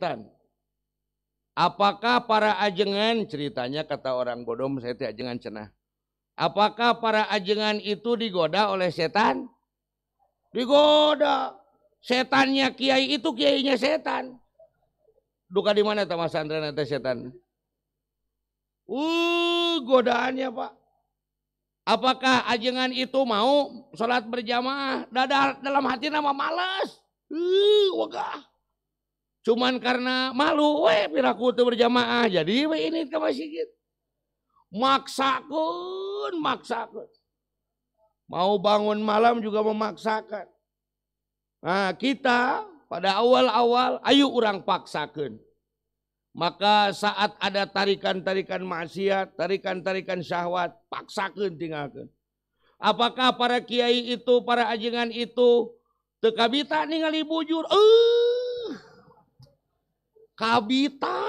setan. Apakah para ajengan ceritanya kata orang bodoh saya tidak ajengan cenah. Apakah para ajengan itu digoda oleh setan? Digoda. Setannya kiai itu kiainya setan. Duka di mana Mas nanti setan? Uh, godaannya Pak. Apakah ajengan itu mau sholat berjamaah? Dadah dalam hati nama malas. Uh, wagah. Cuman karena malu, weh piraku itu berjamaah. Jadi weh ini ke masjid. Maksakun, maksakun. Mau bangun malam juga memaksakan. Nah kita pada awal-awal, ayo orang paksakan. Maka saat ada tarikan-tarikan maksiat, tarikan-tarikan syahwat, paksakan tinggalkan. Apakah para kiai itu, para ajengan itu, tekabita ningali bujur, eh kabita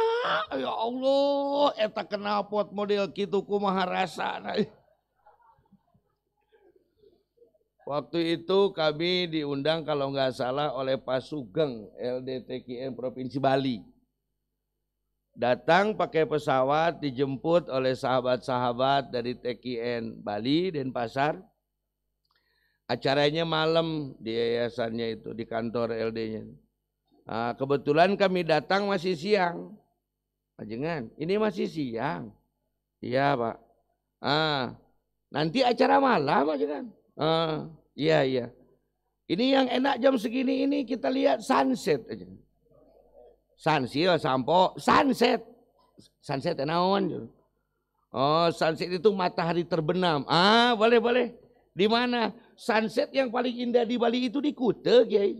ya Allah eta pot model gitu kumaha Waktu itu kami diundang kalau nggak salah oleh Pak Sugeng LDTKN Provinsi Bali. Datang pakai pesawat dijemput oleh sahabat-sahabat dari TKN Bali dan Pasar. Acaranya malam di yayasannya itu di kantor LD-nya. Nah, kebetulan kami datang masih siang. Pajengan, ini masih siang. Iya, Pak. Ah, nanti acara malam, Pajengan. Ah, iya, iya. Ini yang enak jam segini ini kita lihat sunset aja. Sunset, iya, sampo, sunset. Sunset enawan. Oh, sunset itu matahari terbenam. Ah, boleh, boleh. Di mana? Sunset yang paling indah di Bali itu di Kuta, Kiai.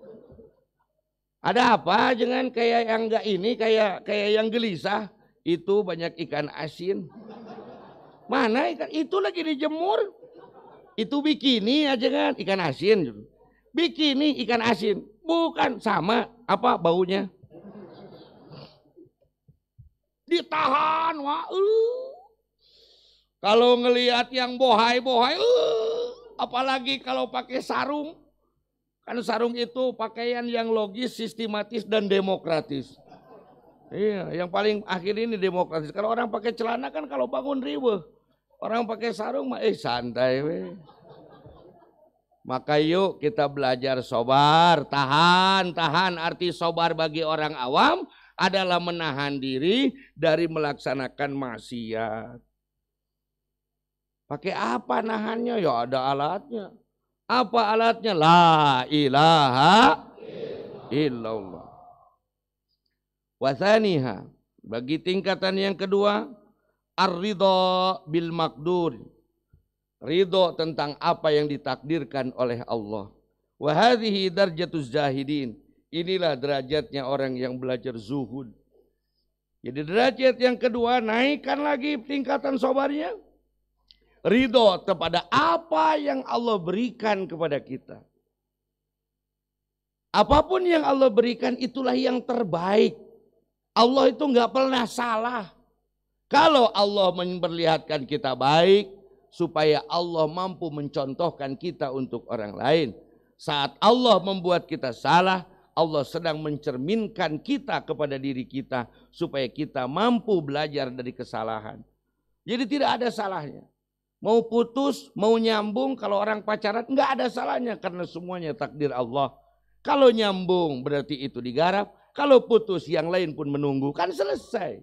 Ada apa jangan kayak yang enggak ini, kayak kayak yang gelisah? Itu banyak ikan asin. Mana ikan? Itu lagi dijemur. Itu bikini aja kan, ikan asin. Bikini ikan asin. Bukan sama apa baunya. Ditahan, wah. Uh. Kalau ngelihat yang bohai-bohai, uh. apalagi kalau pakai sarung, Kan sarung itu pakaian yang logis, sistematis, dan demokratis. Iya, yang paling akhir ini demokratis. Kalau orang pakai celana kan kalau bangun riwe. Orang pakai sarung mah eh santai we. Maka yuk kita belajar sobar, tahan, tahan. Arti sobar bagi orang awam adalah menahan diri dari melaksanakan maksiat. Pakai apa nahannya? Ya ada alatnya. Apa alatnya? La ilaha illallah. Wasaniha. Bagi tingkatan yang kedua, ar-ridha bil makdur. Ridho tentang apa yang ditakdirkan oleh Allah. Wahadihi darjatuz zahidin. Inilah derajatnya orang yang belajar zuhud. Jadi derajat yang kedua naikkan lagi tingkatan sobarnya ridho kepada apa yang Allah berikan kepada kita. Apapun yang Allah berikan itulah yang terbaik. Allah itu nggak pernah salah. Kalau Allah memperlihatkan kita baik, supaya Allah mampu mencontohkan kita untuk orang lain. Saat Allah membuat kita salah, Allah sedang mencerminkan kita kepada diri kita supaya kita mampu belajar dari kesalahan. Jadi tidak ada salahnya. Mau putus, mau nyambung, kalau orang pacaran nggak ada salahnya karena semuanya takdir Allah. Kalau nyambung berarti itu digarap, kalau putus yang lain pun menunggu, kan selesai.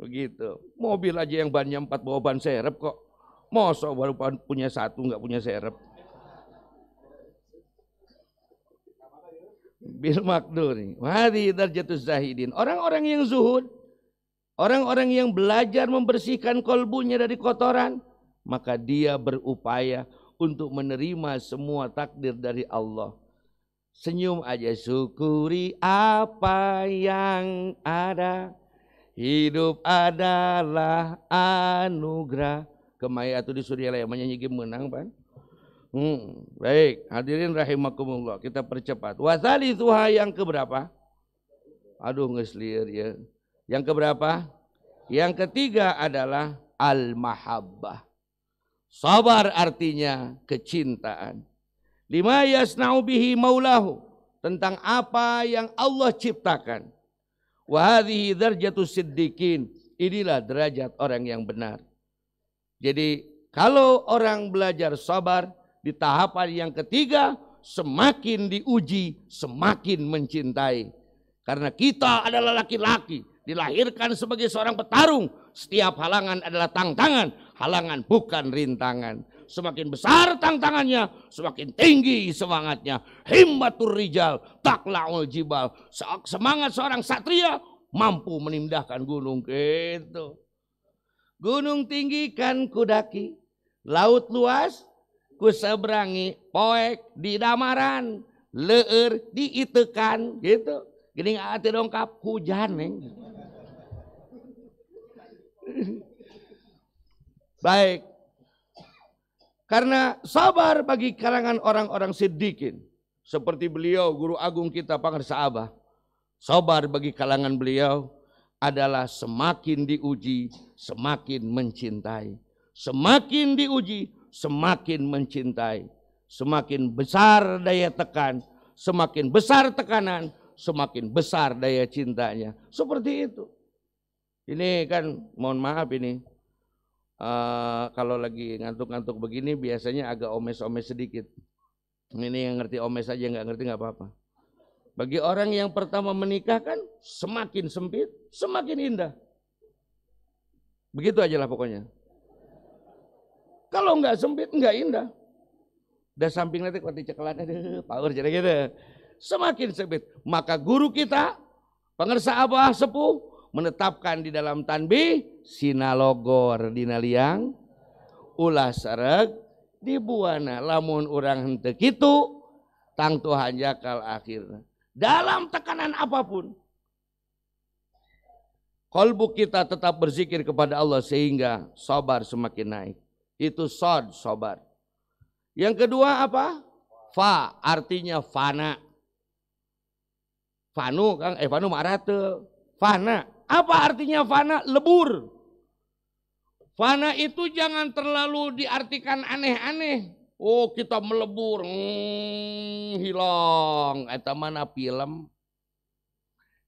Begitu. Mobil aja yang bannya empat bawa ban serep kok. Mosok baru punya satu nggak punya serep. Bil makduri. Wadi darjatus zahidin. Orang-orang yang zuhud. Orang-orang yang belajar membersihkan kolbunya dari kotoran maka dia berupaya untuk menerima semua takdir dari Allah. Senyum aja syukuri apa yang ada. Hidup adalah anugerah. Kemaya itu di Suriah yang menyanyi menang pan. Hmm, baik, hadirin rahimakumullah. Kita percepat. Wasali tuha yang keberapa? Aduh ngeslir ya. Yang keberapa? Yang ketiga adalah al-mahabbah. Sabar artinya kecintaan. Lima yasna'u bihi maulahu. Tentang apa yang Allah ciptakan. Wahadihi darjatu siddiqin. Inilah derajat orang yang benar. Jadi kalau orang belajar sabar di tahapan yang ketiga semakin diuji semakin mencintai. Karena kita adalah laki-laki dilahirkan sebagai seorang petarung. Setiap halangan adalah tantangan, halangan bukan rintangan. Semakin besar tantangannya, semakin tinggi semangatnya. Himmatur rijal, taklaul jibal. Semangat seorang satria mampu menindahkan gunung gitu. Gunung tinggi kan kudaki, laut luas kuseberangi, poek di damaran, leer diitekan gitu. Gini nggak dongkap hujan neng. Baik. Karena sabar bagi kalangan orang-orang sedikit Seperti beliau, guru agung kita, Pangar Sahabah. Sabar bagi kalangan beliau adalah semakin diuji, semakin mencintai. Semakin diuji, semakin mencintai. Semakin besar daya tekan, semakin besar tekanan, semakin besar daya cintanya. Seperti itu. Ini kan mohon maaf ini uh, kalau lagi ngantuk-ngantuk begini biasanya agak omes-omes sedikit. Ini yang ngerti omes aja nggak ngerti nggak apa-apa. Bagi orang yang pertama menikah kan semakin sempit, semakin indah. Begitu aja lah pokoknya. Kalau nggak sempit nggak indah. Dan samping nanti dicekelan ceklatnya, power jadi gitu. Semakin sempit. Maka guru kita, pengersa abah sepuh, menetapkan di dalam tanbih sinalogor dinaliang liang ulah sareg dibuana lamun orang hente kitu tang Tuhan jakal akhir dalam tekanan apapun kolbu kita tetap berzikir kepada Allah sehingga sobar semakin naik itu sod sobar yang kedua apa fa artinya fana Fanu Kang eh Fanu marate. Fana. Apa artinya fana? Lebur. Fana itu jangan terlalu diartikan aneh-aneh. Oh kita melebur, hmm, hilang. Eta mana film?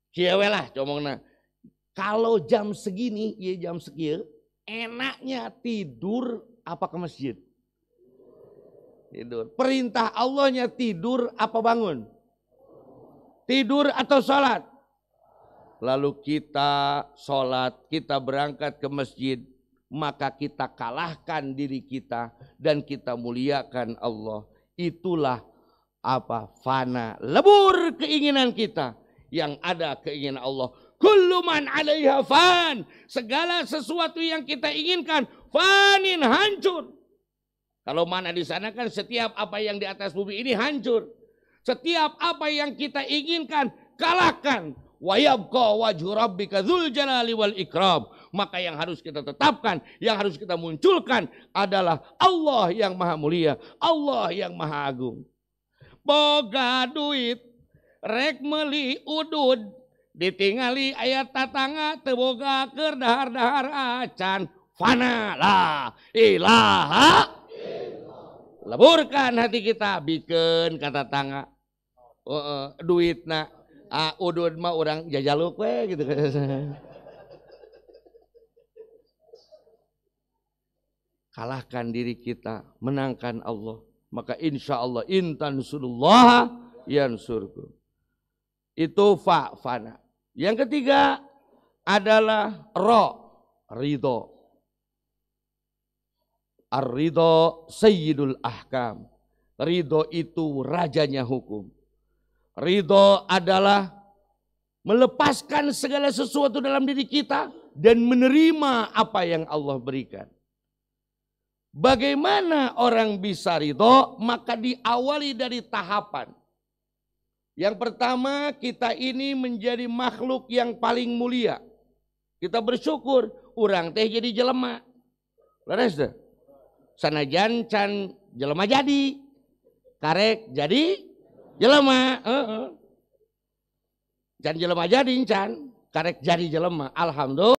siapa lah comongna. Kalau jam segini, ya jam segini, enaknya tidur apa ke masjid? Tidur. Perintah Allahnya tidur apa bangun? Tidur atau sholat? lalu kita sholat, kita berangkat ke masjid, maka kita kalahkan diri kita dan kita muliakan Allah. Itulah apa fana lebur keinginan kita yang ada keinginan Allah. Kuluman alaihafan, 'alaiha fan. Segala sesuatu yang kita inginkan fanin hancur. Kalau mana di sana kan setiap apa yang di atas bumi ini hancur. Setiap apa yang kita inginkan kalahkan wa wajhu rabbika dzul jalali wal ikram. Maka yang harus kita tetapkan, yang harus kita munculkan adalah Allah yang maha mulia, Allah yang maha agung. Boga duit rek meli udud ditingali ayat tatanga teboga ker dahar dahar acan fana lah ilaha leburkan hati kita bikin kata tangga uh, oh, uh, oh, nak ah udud mah orang jajaluk we gitu kalahkan diri kita menangkan Allah maka insya Allah intan surullah yang surku itu fa fana yang ketiga adalah ro rido. ar rido sayyidul ahkam Rido itu rajanya hukum Ridho adalah melepaskan segala sesuatu dalam diri kita dan menerima apa yang Allah berikan. Bagaimana orang bisa ridho? Maka diawali dari tahapan. Yang pertama, kita ini menjadi makhluk yang paling mulia. Kita bersyukur, orang teh jadi jelema. Leres deh. Sana jancan jelema jadi. Karek jadi jelema uh -uh. Jan jelema jadi can karek jari jelema alhamdulillah